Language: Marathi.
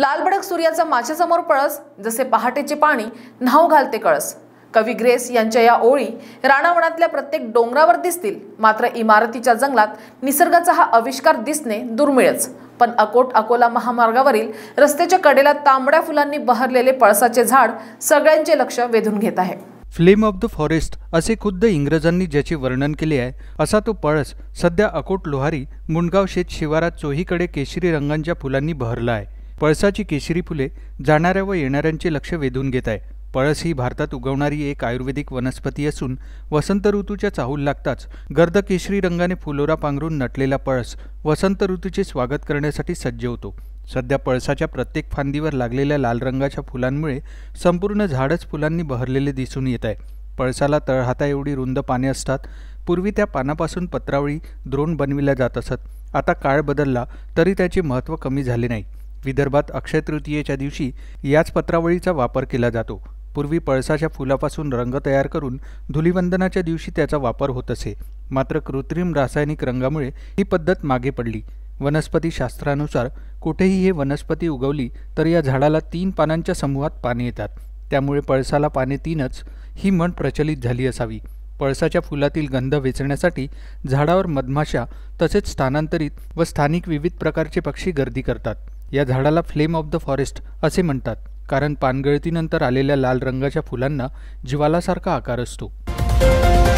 लालबडक सूर्याचा माझ्यासमोर पळस जसे पहाटेचे पाणी न्हाव घालते कळस कवी ग्रेस यांच्या या ओळी राणावणातल्या प्रत्येक डोंगरावर दिसतील मात्र इमारतीच्या जंगलात निसर्गाचा हा आविष्कार दिसणे दुर्मिळच पण अकोट अकोला महामार्गावरील रस्त्याच्या कडेला तांबड्या फुलांनी बहरलेले पळसाचे झाड सगळ्यांचे लक्ष वेधून घेत आहे फ्लेम ऑफ द फॉरेस्ट असे खुद्द इंग्रजांनी ज्याचे वर्णन केले आहे असा तो पळस सध्या अकोट लोहारी मुंडगाव शेत शिवारात चोहीकडे केशरी रंगांच्या फुलांनी बहरला आहे पळसाची केशरी फुले जाणाऱ्या व येणाऱ्यांचे लक्ष वेधून घेत आहे पळस ही भारतात उगवणारी एक आयुर्वेदिक वनस्पती असून वसंत ऋतूच्या चाहूल लागताच गर्द केशरी रंगाने फुलोरा पांघरून नटलेला पळस वसंत ऋतूचे स्वागत करण्यासाठी सज्ज होतो सध्या पळसाच्या प्रत्येक फांदीवर लागलेल्या लाल रंगाच्या फुलांमुळे संपूर्ण झाडच फुलांनी बहरलेले दिसून येत आहे पळसाला तळहाता एवढी रुंद पाने असतात पूर्वी त्या पानापासून पत्रावळी द्रोण बनविल्या जात असत आता काळ बदलला तरी त्याचे महत्त्व कमी झाले नाही विदर्भात अक्षय तृतीयेच्या दिवशी याच पत्रावळीचा वापर केला जातो पूर्वी पळसाच्या फुलापासून रंग तयार करून धुलिवंदनाच्या दिवशी त्याचा वापर होत असे मात्र कृत्रिम रासायनिक रंगामुळे ही पद्धत मागे पडली वनस्पतीशास्त्रानुसार कुठेही हे वनस्पती उगवली तर या झाडाला तीन पानांच्या समूहात पाने येतात त्यामुळे पळसाला पाने तीनच ही म्हण प्रचलित झाली असावी पळसाच्या फुलातील गंध वेचण्यासाठी झाडावर मधमाशा तसेच स्थानांतरित व स्थानिक विविध प्रकारचे पक्षी गर्दी करतात या झाडाला फ्लेम ऑफ द फॉरेस्ट असे म्हणतात कारण पानगळतीनंतर आलेल्या लाल रंगाच्या फुलांना जीवालासारखा आकार असतो